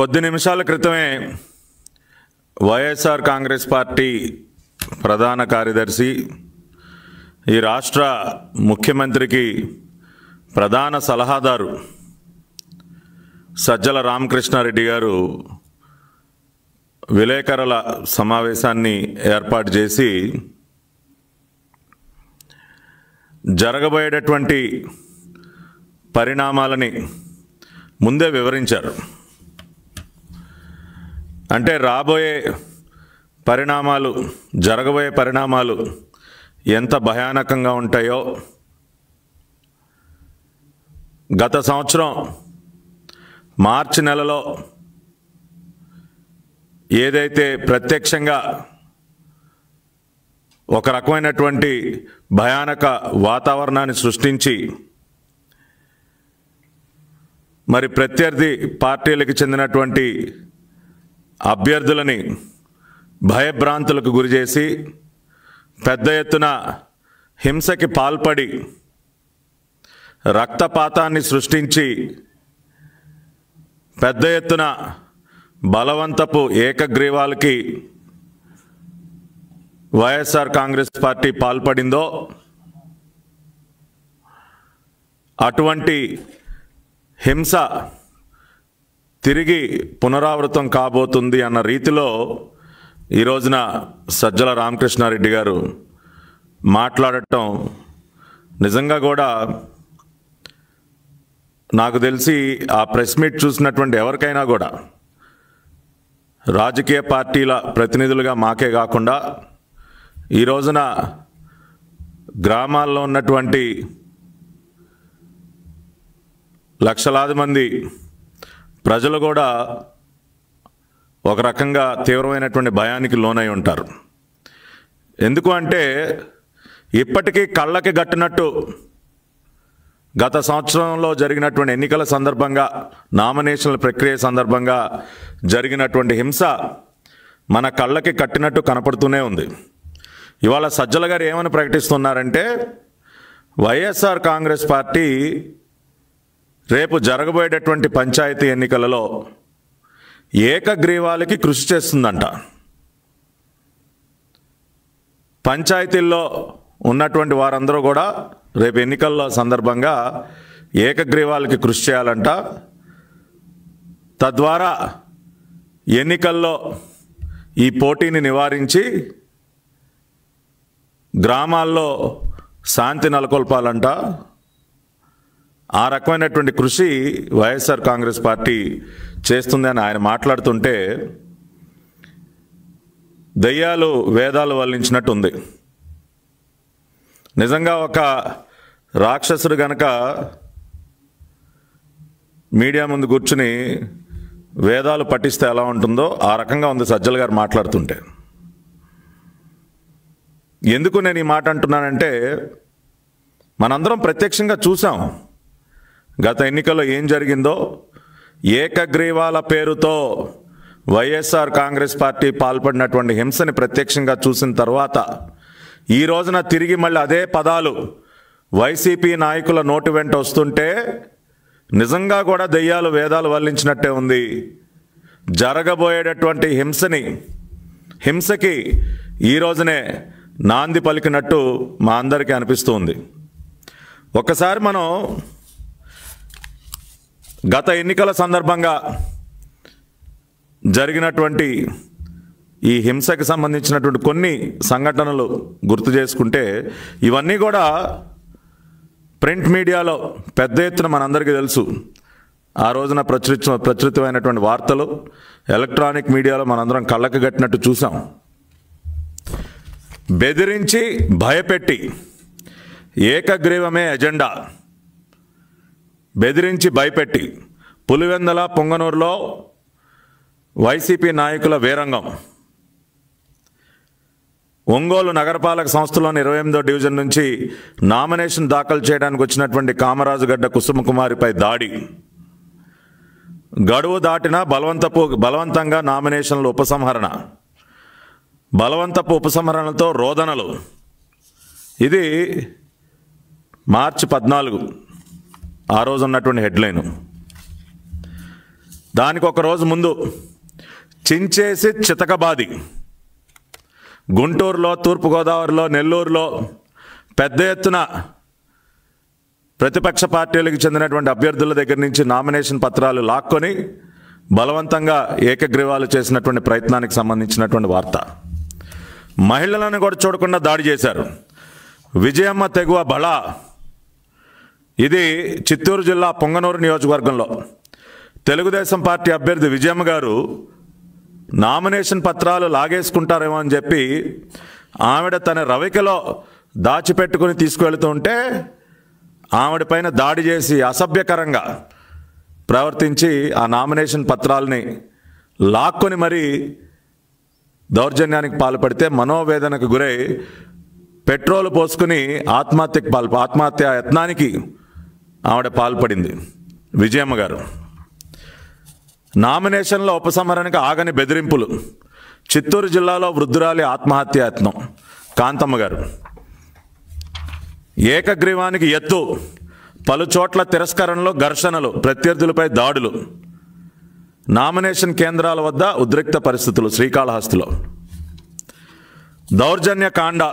కొద్ది నిమిషాల క్రితమే వైఎస్ఆర్ కాంగ్రెస్ పార్టీ ప్రధాన కార్యదర్శి ఈ రాష్ట్ర ముఖ్యమంత్రికి ప్రధాన సలహాదారు సజ్జల రామకృష్ణారెడ్డి గారు విలేకరుల సమావేశాన్ని ఏర్పాటు చేసి జరగబోయేటటువంటి పరిణామాలని ముందే వివరించారు అంటే రాబోయే పరిణామాలు జరగబోయే పరిణామాలు ఎంత భయానకంగా ఉంటాయో గత సంవత్సరం మార్చి నెలలో ఏదైతే ప్రత్యక్షంగా ఒక రకమైనటువంటి భయానక వాతావరణాన్ని సృష్టించి మరి ప్రత్యర్థి పార్టీలకు చెందినటువంటి అభ్యర్థులని భయభ్రాంతులకు గురిచేసి పెద్ద ఎత్తున హింసకి పాల్పడి రక్తపాతాన్ని సృష్టించి పెద్ద ఎత్తున బలవంతపు ఏకగ్రీవాలకి వైఎస్ఆర్ కాంగ్రెస్ పార్టీ పాల్పడిందో అటువంటి హింస తిరిగి పునరావృతం కాబోతుంది అన్న రీతిలో ఈ రోజున సజ్జల రామకృష్ణారెడ్డి గారు మాట్లాడటం నిజంగా కూడా నాకు తెలిసి ఆ ప్రెస్ మీట్ చూసినటువంటి ఎవరికైనా కూడా రాజకీయ పార్టీల ప్రతినిధులుగా మాకే కాకుండా ఈ రోజున గ్రామాల్లో ఉన్నటువంటి లక్షలాది మంది ప్రజలు కూడా ఒక రకంగా తీవ్రమైనటువంటి భయానికి లోనై ఉంటారు ఎందుకు అంటే ఇప్పటికీ కళ్ళకి గట్టినట్టు గత సంవత్సరంలో జరిగినటువంటి ఎన్నికల సందర్భంగా నామినేషన్ల ప్రక్రియ సందర్భంగా జరిగినటువంటి హింస మన కళ్ళకి కట్టినట్టు కనపడుతూనే ఉంది ఇవాళ సజ్జల గారు ఏమని ప్రకటిస్తున్నారంటే వైఎస్ఆర్ కాంగ్రెస్ పార్టీ రేపు జరగబోయేటటువంటి పంచాయతీ ఎన్నికలలో ఏకగ్రీవాలకి కృషి చేస్తుందంట పంచాయతీల్లో ఉన్నటువంటి వారందరూ కూడా రేపు ఎన్నికల్లో సందర్భంగా ఏకగ్రీవాలకి కృషి చేయాలంట తద్వారా ఎన్నికల్లో ఈ పోటీని నివారించి గ్రామాల్లో శాంతి నెలకొల్పాలంట ఆ రకమైనటువంటి కృషి వైఎస్ఆర్ కాంగ్రెస్ పార్టీ చేస్తుందని ఆయన మాట్లాడుతుంటే దయ్యాలు వేదాలు వల్లించినట్టు ఉంది నిజంగా ఒక రాక్షసుడు గనక మీడియా ముందు కూర్చుని వేదాలు పఠిస్తే ఎలా ఉంటుందో ఆ రకంగా ఉంది సజ్జల గారు మాట్లాడుతుంటే ఎందుకు నేను ఈ మాట అంటున్నానంటే మనందరం ప్రత్యక్షంగా చూసాం గత ఎన్నికల్లో ఏం జరిగిందో ఏకగ్రీవాల పేరుతో వైఎస్ఆర్ కాంగ్రెస్ పార్టీ పాల్పడినటువంటి హింసని ప్రత్యక్షంగా చూసిన తర్వాత ఈ రోజున తిరిగి మళ్ళీ అదే పదాలు వైసీపీ నాయకుల నోటు వెంట వస్తుంటే నిజంగా కూడా దెయ్యాలు వేదాలు వల్లించినట్టే ఉంది జరగబోయేటటువంటి హింసని హింసకి ఈ రోజునే నాంది పలికినట్టు మా అందరికీ అనిపిస్తుంది ఒకసారి మనం గత ఎన్నికల సందర్భంగా జరిగినటువంటి ఈ హింసకి సంబంధించినటువంటి కొన్ని సంఘటనలు గుర్తు చేసుకుంటే ఇవన్నీ కూడా ప్రింట్ మీడియాలో పెద్ద ఎత్తున మనందరికీ తెలుసు ఆ రోజున ప్రచురిత ప్రచురితమైనటువంటి వార్తలు ఎలక్ట్రానిక్ మీడియాలో మనందరం కళ్ళకు కట్టినట్టు చూసాం బెదిరించి భయపెట్టి ఏకగ్రీవమే ఎజెండా బెదిరించి భయపెట్టి పులివెందల పొంగనూరులో వైసీపీ నాయకుల వీరంగం ఒంగోలు నగరపాలక సంస్థలోని ఇరవై ఎనిమిదో డివిజన్ నుంచి నామినేషన్ దాఖలు చేయడానికి వచ్చినటువంటి కామరాజుగడ్డ కుసుమకుమారిపై దాడి గడువు దాటిన బలవంతపు బలవంతంగా నామినేషన్ల ఉపసంహరణ బలవంతపు ఉపసంహరణతో రోదనలు ఇది మార్చి పద్నాలుగు ఆ రోజు ఉన్నటువంటి హెడ్లైన్ దానికి ఒక రోజు ముందు చించేసి చితకబాది గుంటూరులో తూర్పుగోదావరిలో నెల్లూరులో పెద్ద ఎత్తున ప్రతిపక్ష పార్టీలకు చెందినటువంటి అభ్యర్థుల దగ్గర నుంచి నామినేషన్ పత్రాలు లాక్కొని బలవంతంగా ఏకగ్రీవాలు చేసినటువంటి ప్రయత్నానికి సంబంధించినటువంటి వార్త మహిళలను కూడా చూడకుండా దాడి చేశారు విజయమ్మ తెగువ బళ ఇది చిత్తూరు జిల్లా పొంగనూరు నియోజకవర్గంలో తెలుగుదేశం పార్టీ అభ్యర్థి విజయమ్మ గారు నామినేషన్ పత్రాలు లాగేసుకుంటారేమో అని చెప్పి ఆవిడ తన రవికలో దాచిపెట్టుకుని ఉంటే ఆవిడ పైన దాడి చేసి అసభ్యకరంగా ప్రవర్తించి ఆ నామినేషన్ పత్రాలని లాక్కొని మరీ దౌర్జన్యానికి పాల్పడితే మనోవేదనకు గురై పెట్రోల్ పోసుకుని ఆత్మహత్యకు పాల్ ఆత్మహత్య యత్నానికి ఆవిడ పాల్పడింది విజయమ్మ గారు నామినేషన్ల ఉపసంహరణకు ఆగని బెదిరింపులు చిత్తూరు జిల్లాలో వృద్ధురాలి ఆత్మహత్యాయత్నం కాంతమ్మ గారు ఏకగ్రీవానికి ఎత్తు పలుచోట్ల తిరస్కరణలు ఘర్షణలు ప్రత్యర్థులపై దాడులు నామినేషన్ కేంద్రాల వద్ద ఉద్రిక్త పరిస్థితులు శ్రీకాళహస్తిలో దౌర్జన్య కాండ